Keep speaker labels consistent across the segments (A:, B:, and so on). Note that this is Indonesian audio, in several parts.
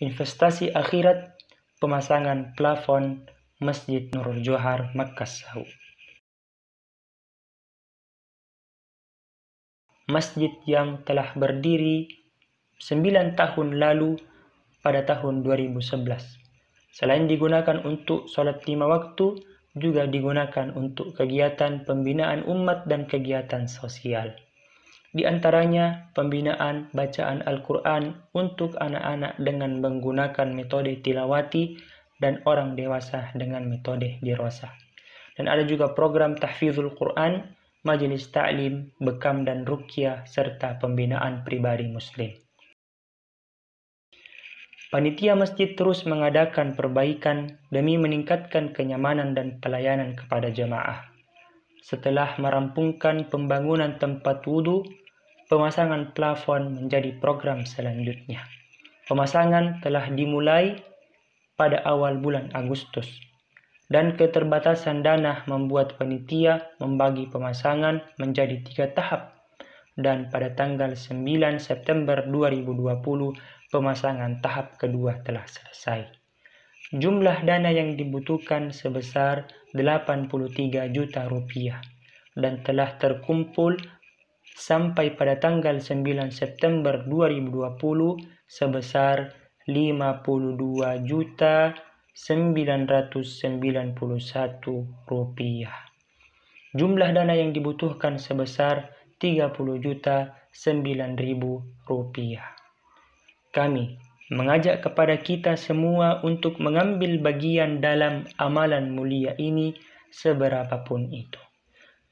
A: investasi akhirat, pemasangan plafon Masjid Nurul Johar, Makkah Makassau. Masjid yang telah berdiri 9 tahun lalu pada tahun 2011. Selain digunakan untuk sholat lima waktu, juga digunakan untuk kegiatan pembinaan umat dan kegiatan sosial. Di antaranya, pembinaan bacaan Al-Quran untuk anak-anak dengan menggunakan metode tilawati dan orang dewasa dengan metode dirosah. Dan ada juga program tahfizul Quran, majelis taklim, bekam dan rukyah, serta pembinaan pribadi muslim. Panitia masjid terus mengadakan perbaikan demi meningkatkan kenyamanan dan pelayanan kepada jemaah. Setelah merampungkan pembangunan tempat wudhu, pemasangan plafon menjadi program selanjutnya. Pemasangan telah dimulai pada awal bulan Agustus, dan keterbatasan dana membuat panitia membagi pemasangan menjadi tiga tahap. Dan pada tanggal 9 September 2020, pemasangan tahap kedua telah selesai. Jumlah dana yang dibutuhkan sebesar 83 juta rupiah dan telah terkumpul sampai pada tanggal 9 September 2020 sebesar 52 juta 991 rupiah. Jumlah dana yang dibutuhkan sebesar 30 juta 9 ribu rupiah. Kami mengajak kepada kita semua untuk mengambil bagian dalam amalan mulia ini seberapapun itu.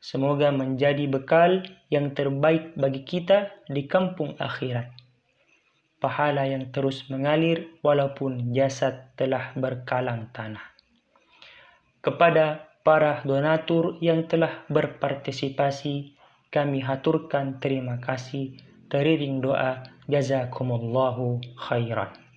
A: semoga menjadi bekal yang terbaik bagi kita di kampung akhirat. Pahala yang terus mengalir walaupun jasad telah berkalang tanah. Kepada para donatur yang telah berpartisipasi, kami haturkan terima kasih teriring doa jazakumullahu khairan.